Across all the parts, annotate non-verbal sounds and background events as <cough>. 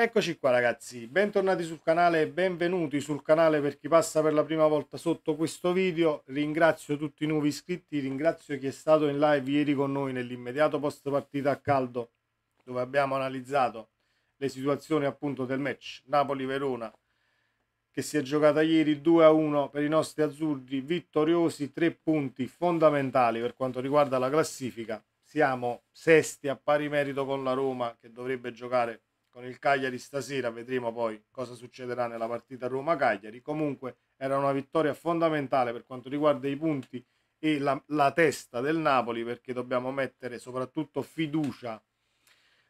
Eccoci qua ragazzi, bentornati sul canale e benvenuti sul canale per chi passa per la prima volta sotto questo video. Ringrazio tutti i nuovi iscritti, ringrazio chi è stato in live ieri con noi nell'immediato post partita a caldo dove abbiamo analizzato le situazioni appunto del match Napoli-Verona che si è giocata ieri 2-1 per i nostri azzurri vittoriosi, tre punti fondamentali per quanto riguarda la classifica. Siamo sesti a pari merito con la Roma che dovrebbe giocare con il Cagliari stasera, vedremo poi cosa succederà nella partita Roma-Cagliari, comunque era una vittoria fondamentale per quanto riguarda i punti e la, la testa del Napoli perché dobbiamo mettere soprattutto fiducia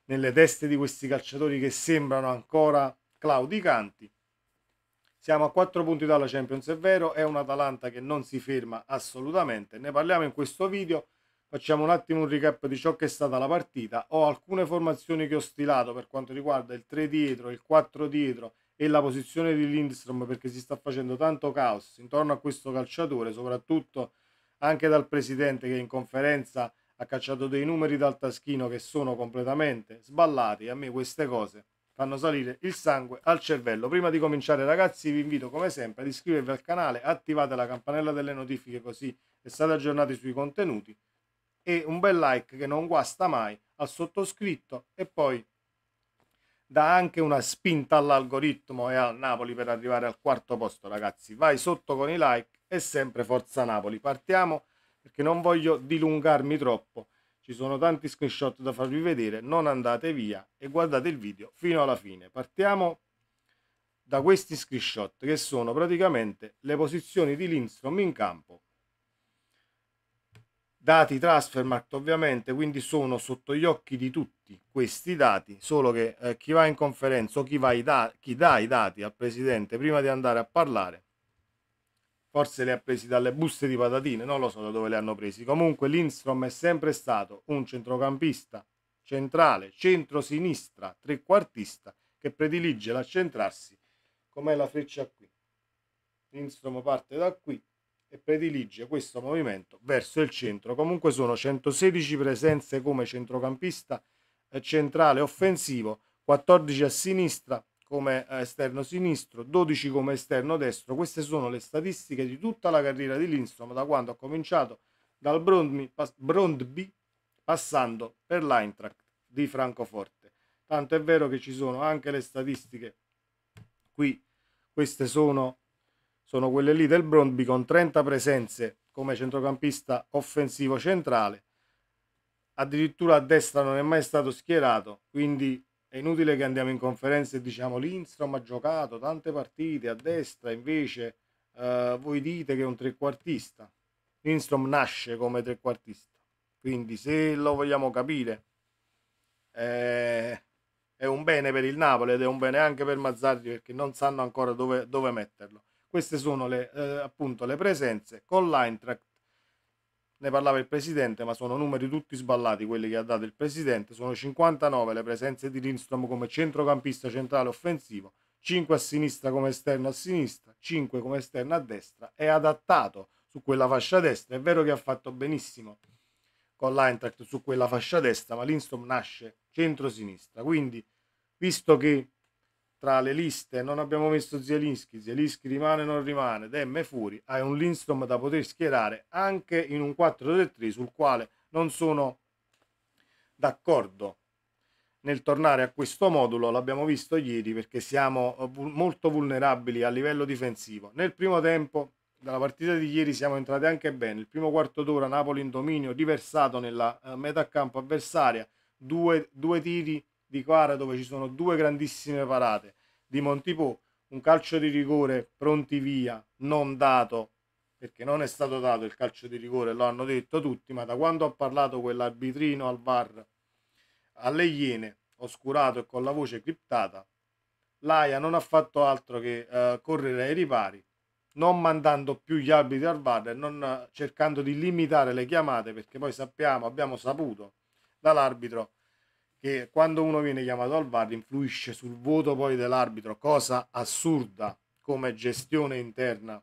nelle teste di questi calciatori che sembrano ancora claudicanti. Siamo a 4 punti dalla Champions, è vero, è un Atalanta che non si ferma assolutamente. Ne parliamo in questo video. Facciamo un attimo un recap di ciò che è stata la partita. Ho alcune formazioni che ho stilato per quanto riguarda il 3 dietro, il 4 dietro e la posizione di Lindstrom perché si sta facendo tanto caos intorno a questo calciatore, soprattutto anche dal presidente che in conferenza ha cacciato dei numeri dal taschino che sono completamente sballati. A me queste cose fanno salire il sangue al cervello. Prima di cominciare ragazzi vi invito come sempre ad iscrivervi al canale, attivate la campanella delle notifiche così restate aggiornati sui contenuti e un bel like che non guasta mai al sottoscritto e poi dà anche una spinta all'algoritmo e al Napoli per arrivare al quarto posto ragazzi vai sotto con i like e sempre forza Napoli partiamo perché non voglio dilungarmi troppo ci sono tanti screenshot da farvi vedere non andate via e guardate il video fino alla fine partiamo da questi screenshot che sono praticamente le posizioni di Lindstrom in campo dati Transfermarkt ovviamente quindi sono sotto gli occhi di tutti questi dati solo che eh, chi va in conferenza o chi, da- chi dà i dati al presidente prima di andare a parlare forse li ha presi dalle buste di patatine non lo so da dove li hanno presi comunque Lindstrom è sempre stato un centrocampista centrale centrosinistra trequartista che predilige l'accentrarsi com'è la freccia qui Lindstrom parte da qui e predilige questo movimento verso il centro. Comunque sono 116 presenze come centrocampista eh, centrale offensivo, 14 a sinistra come eh, esterno sinistro, 12 come esterno destro. Queste sono le statistiche di tutta la carriera di Lindstrom da quando ha cominciato dal Brondby, Brondby passando per l'Eintracht di Francoforte. Tanto è vero che ci sono anche le statistiche qui, queste sono sono quelle lì del Brondby con 30 presenze come centrocampista offensivo centrale. Addirittura a destra non è mai stato schierato, quindi è inutile che andiamo in conferenze e diciamo Lindstrom ha giocato tante partite a destra, invece eh, voi dite che è un trequartista. Lindstrom nasce come trequartista, quindi se lo vogliamo capire eh, è un bene per il Napoli ed è un bene anche per Mazzardi perché non sanno ancora dove, dove metterlo. Queste sono le, eh, appunto le presenze con l'Eintracht. Ne parlava il presidente, ma sono numeri tutti sballati quelli che ha dato il presidente. Sono 59 le presenze di Lindstrom come centrocampista centrale offensivo, 5 a sinistra come esterno a sinistra, 5 come esterno a destra. È adattato su quella fascia destra. È vero che ha fatto benissimo con l'Eintracht su quella fascia destra, ma Lindstrom nasce centro-sinistra. Quindi, visto che tra le liste non abbiamo messo Zielinski, Zielinski rimane o non rimane, Demme fuori. hai un Lindstrom da poter schierare anche in un 4-3-3 sul quale non sono d'accordo nel tornare a questo modulo, l'abbiamo visto ieri perché siamo eh, molto vulnerabili a livello difensivo. Nel primo tempo dalla partita di ieri siamo entrati anche bene, il primo quarto d'ora Napoli in dominio, riversato nella eh, metà campo avversaria, due, due tiri di Quara dove ci sono due grandissime parate di Montipò, un calcio di rigore pronti via, non dato, perché non è stato dato il calcio di rigore, lo hanno detto tutti, ma da quando ha parlato quell'arbitrino al VAR alle Iene, oscurato e con la voce criptata, l'AIA non ha fatto altro che eh, correre ai ripari, non mandando più gli arbitri al VAR e non eh, cercando di limitare le chiamate, perché poi sappiamo, abbiamo saputo dall'arbitro che quando uno viene chiamato al VAR influisce sul voto poi dell'arbitro, cosa assurda come gestione interna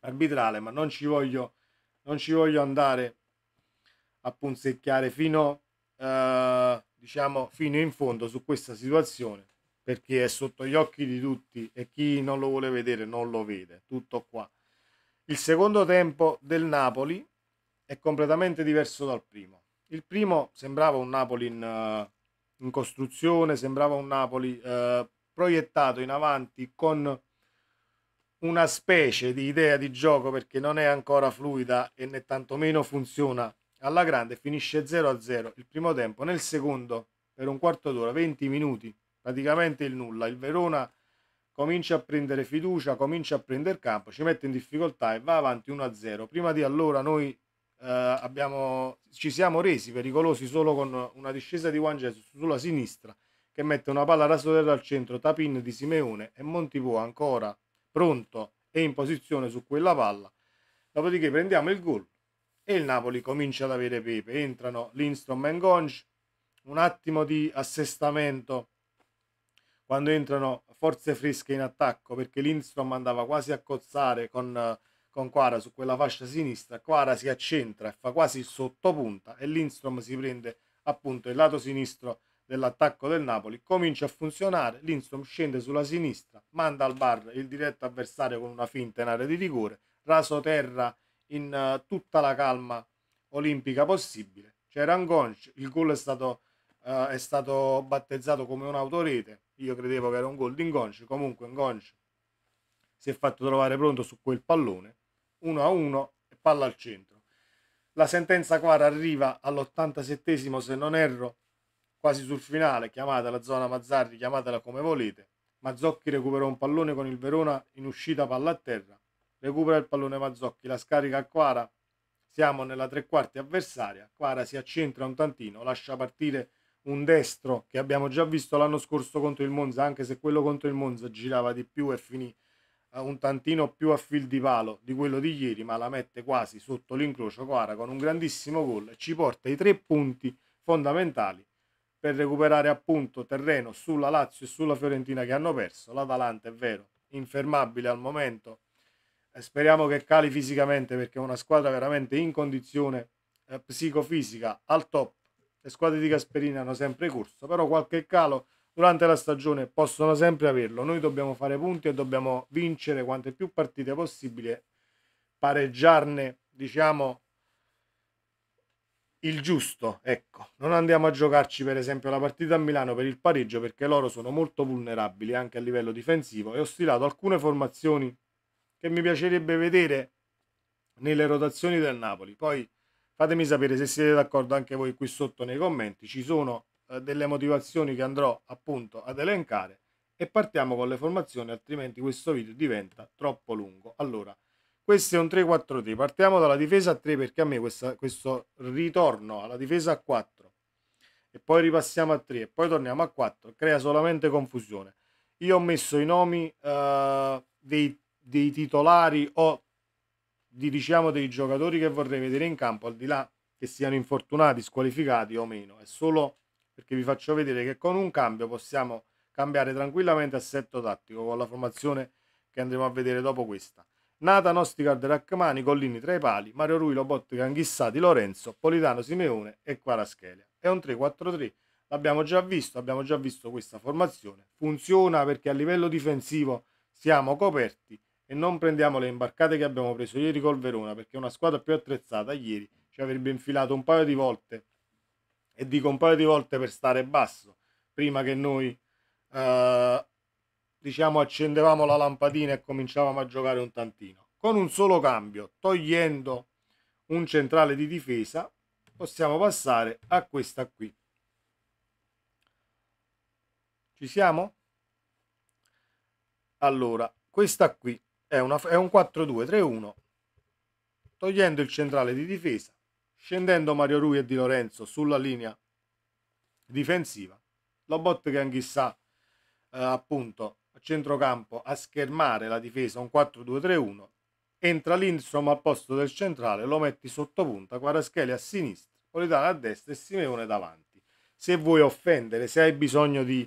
arbitrale, ma non ci voglio, non ci voglio andare a punzecchiare fino, eh, diciamo, fino in fondo su questa situazione, perché è sotto gli occhi di tutti e chi non lo vuole vedere non lo vede, tutto qua. Il secondo tempo del Napoli è completamente diverso dal primo il primo sembrava un Napoli in, eh, in costruzione, sembrava un Napoli eh, proiettato in avanti con una specie di idea di gioco perché non è ancora fluida e né tantomeno funziona alla grande. Finisce 0-0 il primo tempo, nel secondo per un quarto d'ora, 20 minuti, praticamente il nulla. Il Verona comincia a prendere fiducia, comincia a prendere campo, ci mette in difficoltà e va avanti 1-0. Prima di allora noi eh, abbiamo, ci siamo resi pericolosi solo con una discesa di Juan Jesus sulla sinistra che mette una palla rasoterra al centro Tapin di Simeone e Montipò ancora pronto e in posizione su quella palla. Dopodiché prendiamo il gol e il Napoli comincia ad avere pepe. Entrano Lindstrom e Gonge, un attimo di assestamento quando entrano forze fresche in attacco perché Lindstrom andava quasi a cozzare con eh, con Quara su quella fascia sinistra, Quara si accentra e fa quasi il sottopunta e Lindstrom si prende appunto il lato sinistro dell'attacco del Napoli, comincia a funzionare, Lindstrom scende sulla sinistra, manda al bar il diretto avversario con una finta in area di rigore, raso terra in eh, tutta la calma olimpica possibile. C'era Angonci, il gol è stato, uh, è stato battezzato come un autorete, io credevo che era un gol di Ngonci, comunque Ngonci si è fatto trovare pronto su quel pallone 1 a 1 e palla al centro. La sentenza quara arriva all'87 se non erro, quasi sul finale, chiamata la zona Mazzarri, chiamatela come volete. Mazzocchi recupera un pallone con il Verona in uscita palla a terra, recupera il pallone Mazzocchi, la scarica a Quara, siamo nella tre quarti avversaria, Quara si accentra un tantino, lascia partire un destro che abbiamo già visto l'anno scorso contro il Monza, anche se quello contro il Monza girava di più e finì eh, un tantino più a fil di palo di quello di ieri, ma la mette quasi sotto l'incrocio Coara con un grandissimo gol, ci porta i tre punti fondamentali per recuperare appunto terreno sulla Lazio e sulla Fiorentina che hanno perso. L'Atalanta è vero, infermabile al momento, eh, speriamo che cali fisicamente perché è una squadra veramente in condizione eh, psicofisica al top. Le squadre di Gasperini hanno sempre corso, però qualche calo durante la stagione possono sempre averlo. Noi dobbiamo fare punti e dobbiamo vincere quante più partite possibile, pareggiarne, diciamo, il giusto. Ecco, non andiamo a giocarci per esempio la partita a Milano per il pareggio perché loro sono molto vulnerabili anche a livello difensivo e ho stilato alcune formazioni che mi piacerebbe vedere nelle rotazioni del Napoli. Poi fatemi sapere se siete d'accordo anche voi qui sotto nei commenti. Ci sono eh, delle motivazioni che andrò appunto ad elencare e partiamo con le formazioni altrimenti questo video diventa troppo lungo allora questo è un 3-4-3 partiamo dalla difesa a 3 perché a me questa, questo ritorno alla difesa a 4 e poi ripassiamo a 3 e poi torniamo a 4 crea solamente confusione io ho messo i nomi eh, dei, dei titolari o di, diciamo dei giocatori che vorrei vedere in campo al di là che siano infortunati, squalificati o meno, è solo perché vi faccio vedere che con un cambio possiamo cambiare tranquillamente assetto tattico con la formazione che andremo a vedere dopo questa. Nata, Nosticard, Rachmani, Collini tra i pali, Mario Rui, Lobotti, Canghissati, Lorenzo, Politano, Simeone e Quaraschelia. È un 3-4-3, l'abbiamo già visto, abbiamo già visto questa formazione. Funziona perché a livello difensivo siamo coperti e non prendiamo le imbarcate che abbiamo preso ieri col Verona perché una squadra più attrezzata ieri ci avrebbe infilato un paio di volte e dico un paio di volte per stare basso, prima che noi eh, diciamo accendevamo la lampadina e cominciavamo a giocare un tantino. Con un solo cambio, togliendo un centrale di difesa, possiamo passare a questa qui. Ci siamo? Allora, questa qui è, una, è un 4-2-3-1, togliendo il centrale di difesa, Scendendo Mario Rui e Di Lorenzo sulla linea difensiva, Lobotkan chissà eh, appunto a centrocampo a schermare la difesa un 4-2-3-1, entra Lindstrom al posto del centrale, lo metti sotto punta, Quaraschelli a sinistra, Politano a destra e Simeone davanti. Se vuoi offendere, se hai bisogno di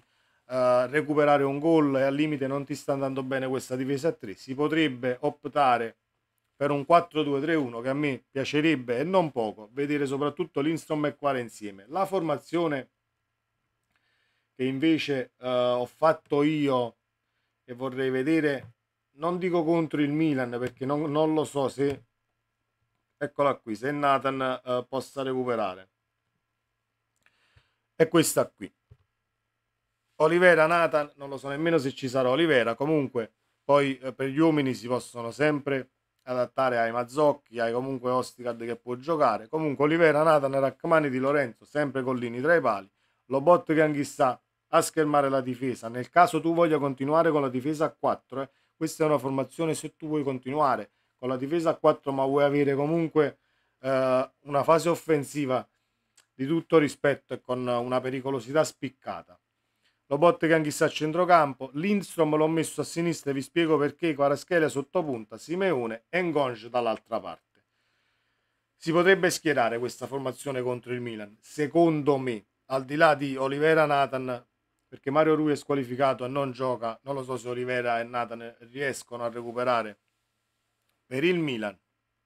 eh, recuperare un gol e al limite non ti sta andando bene questa difesa a 3, si potrebbe optare per un 4-2-3-1 che a me piacerebbe e non poco vedere soprattutto Lindstrom e Quale insieme. La formazione che invece eh, ho fatto io e vorrei vedere, non dico contro il Milan perché non, non lo so se, eccola qui, se Nathan eh, possa recuperare. È questa qui. Olivera Nathan, non lo so nemmeno se ci sarà Olivera, comunque poi eh, per gli uomini si possono sempre adattare ai Mazzocchi, ai comunque Ostigard che può giocare. Comunque Olivera, Nathan, Rachmani di Lorenzo, sempre Collini tra i pali, Lobot che anche sta a schermare la difesa. Nel caso tu voglia continuare con la difesa a 4, eh, questa è una formazione se tu vuoi continuare con la difesa a 4 ma vuoi avere comunque eh, una fase offensiva di tutto rispetto e con una pericolosità spiccata lo Lobottegan chissà a centrocampo, Lindstrom l'ho messo a sinistra vi spiego perché, Quaraschelia sottopunta, Simeone e Ngonge dall'altra parte. Si potrebbe schierare questa formazione contro il Milan, secondo me, al di là di Olivera Nathan, perché Mario Rui è squalificato e non gioca, non lo so se Olivera e Nathan riescono a recuperare. Per il Milan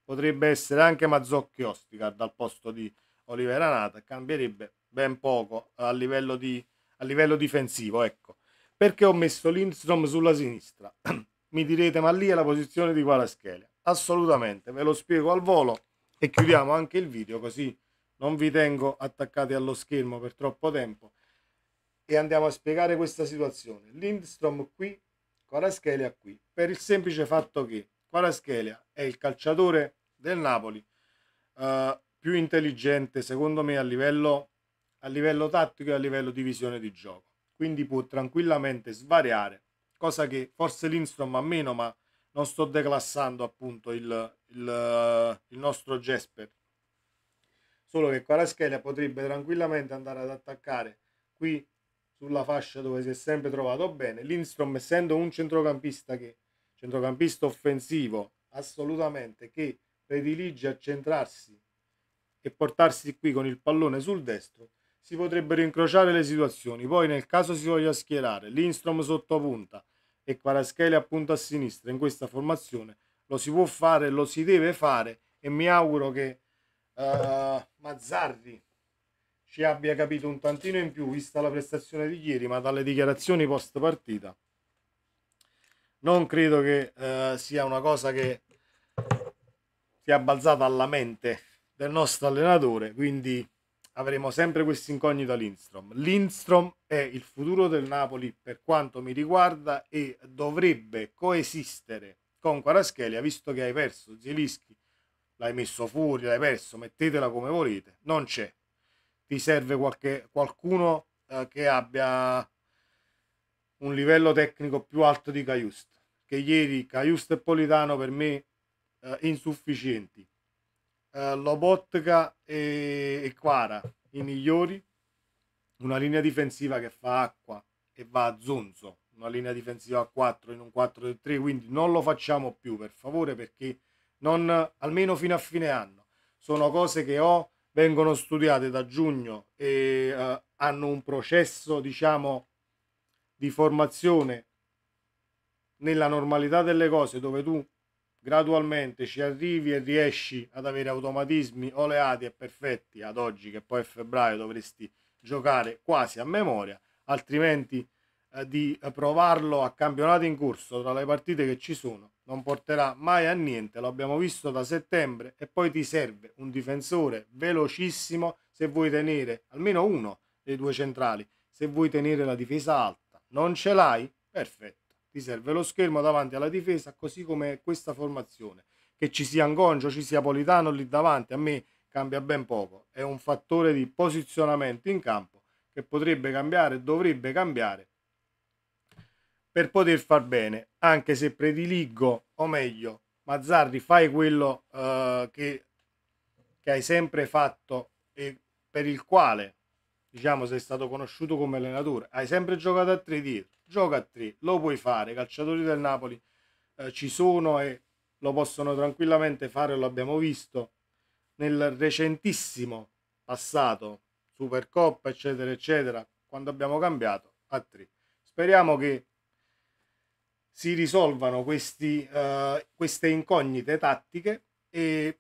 potrebbe essere anche Mazzocchi Ostica dal posto di Olivera Nathan, cambierebbe ben poco a livello di a livello difensivo, ecco. Perché ho messo Lindstrom sulla sinistra? <clears throat> Mi direte, ma lì è la posizione di Quaraschelia. Assolutamente, ve lo spiego al volo e chiudiamo anche il video così non vi tengo attaccati allo schermo per troppo tempo e andiamo a spiegare questa situazione. Lindstrom qui, Quaraschelia qui, per il semplice fatto che Quaraschelia è il calciatore del Napoli eh, più intelligente secondo me a livello a livello tattico e a livello di visione di gioco. Quindi può tranquillamente svariare, cosa che forse Lindstrom ha meno, ma non sto declassando appunto il, il, il nostro Jesper. Solo che Quaraschelia potrebbe tranquillamente andare ad attaccare qui sulla fascia dove si è sempre trovato bene. Lindstrom essendo un centrocampista che centrocampista offensivo assolutamente che predilige a centrarsi e portarsi qui con il pallone sul destro si potrebbero incrociare le situazioni. Poi nel caso si voglia schierare Lindstrom sotto punta e Quarascheli appunto a sinistra in questa formazione, lo si può fare, lo si deve fare e mi auguro che uh, Mazzarri ci abbia capito un tantino in più vista la prestazione di ieri, ma dalle dichiarazioni post partita non credo che uh, sia una cosa che sia balzata alla mente del nostro allenatore, quindi avremo sempre questa incognita Lindstrom. Lindstrom è il futuro del Napoli per quanto mi riguarda e dovrebbe coesistere con Quaraschelia visto che hai perso Zielischi, l'hai messo fuori, l'hai perso, mettetela come volete, non c'è. Ti serve qualche, qualcuno eh, che abbia un livello tecnico più alto di Caiust, che ieri Caiust e Politano per me eh, insufficienti eh, Lobotka e, e Quara i migliori, una linea difensiva che fa acqua e va a zonzo, una linea difensiva a 4 in un 4-3, del quindi non lo facciamo più per favore perché non, almeno fino a fine anno. Sono cose che ho, vengono studiate da giugno e eh, hanno un processo, diciamo, di formazione nella normalità delle cose dove tu gradualmente ci arrivi e riesci ad avere automatismi oleati e perfetti ad oggi che poi a febbraio dovresti giocare quasi a memoria altrimenti eh, di provarlo a campionato in corso tra le partite che ci sono non porterà mai a niente lo abbiamo visto da settembre e poi ti serve un difensore velocissimo se vuoi tenere almeno uno dei due centrali se vuoi tenere la difesa alta non ce l'hai perfetto ti serve lo schermo davanti alla difesa, così come questa formazione. Che ci sia Angoncio, ci sia Politano lì davanti, a me cambia ben poco. È un fattore di posizionamento in campo che potrebbe cambiare, dovrebbe cambiare per poter far bene, anche se prediligo, o meglio, Mazzarri, fai quello uh, che, che hai sempre fatto e per il quale, diciamo, sei stato conosciuto come allenatore. Hai sempre giocato a tre dietro gioca a tre, lo puoi fare, i calciatori del Napoli eh, ci sono e lo possono tranquillamente fare, lo abbiamo visto nel recentissimo passato, Supercoppa, eccetera, eccetera, quando abbiamo cambiato a tre. Speriamo che si risolvano questi, uh, queste incognite tattiche e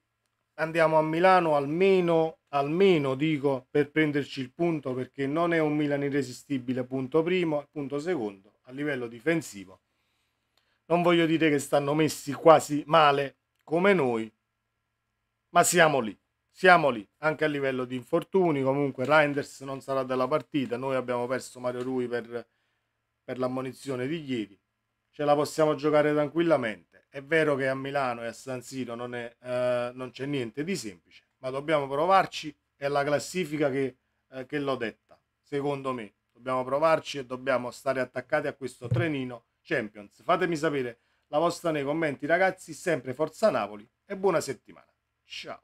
andiamo a Milano almeno, almeno dico, per prenderci il punto perché non è un Milan irresistibile, punto primo, punto secondo, a livello difensivo. Non voglio dire che stanno messi quasi male come noi, ma siamo lì, siamo lì, anche a livello di infortuni, comunque Reinders non sarà della partita, noi abbiamo perso Mario Rui per, per l'ammonizione di ieri, ce la possiamo giocare tranquillamente è vero che a Milano e a San Siro non, è, eh, non c'è niente di semplice, ma dobbiamo provarci, è la classifica che, eh, che l'ho detta, secondo me. Dobbiamo provarci e dobbiamo stare attaccati a questo trenino Champions. Fatemi sapere la vostra nei commenti, ragazzi, sempre Forza Napoli e buona settimana. Ciao!